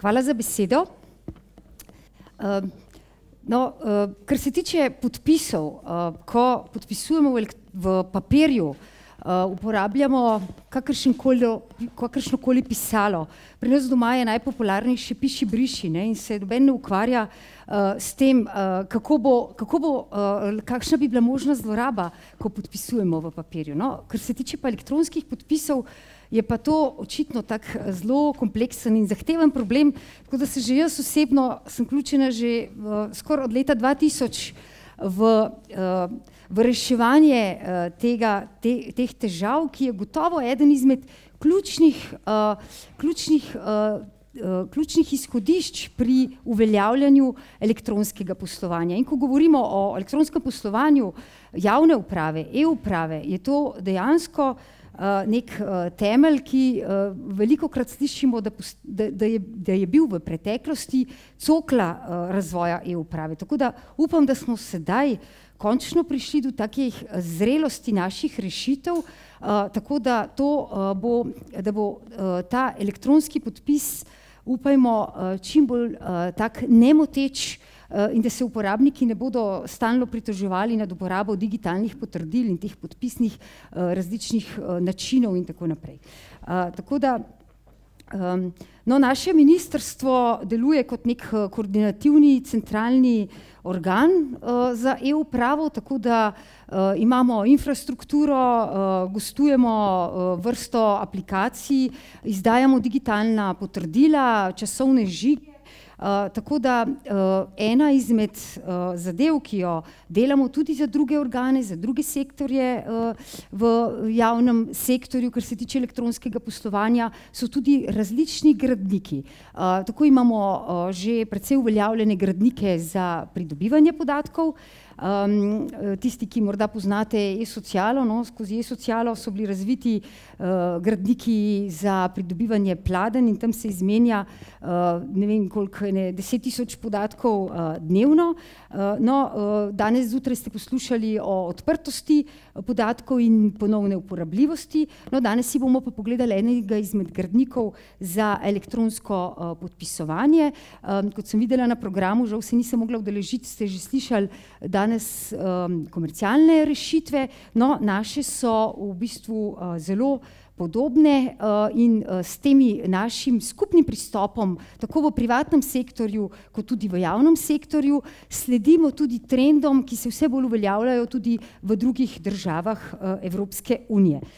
Hvala za besedo. Ehm, no, ehm, kar se tiče podpisov, ehm, ko podpisujemo v papirju, uporabljamo kakršnokoli pisalo. Pri nas doma je najpopularnejši piši briši ne, in se doben ne ukvarja s tem, kako bo, kako bo, kakšna bi bila možna zloraba, ko podpisujemo v papirju. No, kar se tiče pa elektronskih podpisov, je pa to očitno tako eh, zelo kompleksen in zahteven problem, tako da se že jaz osebno sem vključena že eh, skoraj od leta 2000 v, eh, v reševanje tega, te, teh težav, ki je gotovo eden izmed ključnih, ključnih, ključnih izhodišč pri uveljavljanju elektronskega poslovanja. In ko govorimo o elektronskem poslovanju javne uprave, e-uprave, je to dejansko uh, Eh, nek uh, temelj, ki uh, eh, veliko krat slišimo, da, da, da, je, da je bil v preteklosti cokla uh, razvoja e-uprave. Tako da upam, da smo sedaj končno prišli do takih zrelosti naših rešitev, uh, tako da, to, uh, bo, da bo uh, ta elektronski podpis uh, upajmo, eh, čim bolj eh, tako nemoteč eh, in da se uporabniki ne bodo stalno pritoževali nad uporabo digitalnih potrdil in teh podpisnih različnih načinov in tako naprej. Tako da Um, no, naše ministrstvo deluje kot nek eh, koordinativni centralni organ uh, za EU pravo, tako da uh, imamo infrastrukturo, uh, gostujemo uh, vrsto aplikacij, izdajamo digitalna potrdila, časovne žige. Eh, tako da uh, ena izmed uh, zadev, ki jo delamo tudi za druge organe, za druge sektorje uh, v javnem sektorju, kar se tiče elektronskega poslovanja, so tudi različni gradniki. Uh, tako imamo uh, že precej uveljavljene gradnike za pridobivanje podatkov. Um, tisti, ki morda poznate e-socialo, no, skozi e-socialo so bili razviti uh, gradniki za pridobivanje pladen in tam se izmenja, uh, ne vem koliko tukaj je 10 tisoč podatkov uh, dnevno. Uh, no, uh, danes zjutraj ste poslušali o odprtosti podatkov in ponovne uporabljivosti. No, danes si bomo pa pogledali enega izmed gradnikov za elektronsko uh, podpisovanje. Um, kot sem videla na programu, žal se nisem mogla udeležiti, ste že slišali danes um, komercialne rešitve. No, naše so v bistvu uh, zelo podobne eh, in eh, s temi našim skupnim pristopom, tako v privatnem sektorju, kot tudi v javnem sektorju, sledimo tudi trendom, ki se vse bolj uveljavljajo tudi v drugih državah eh, Evropske unije.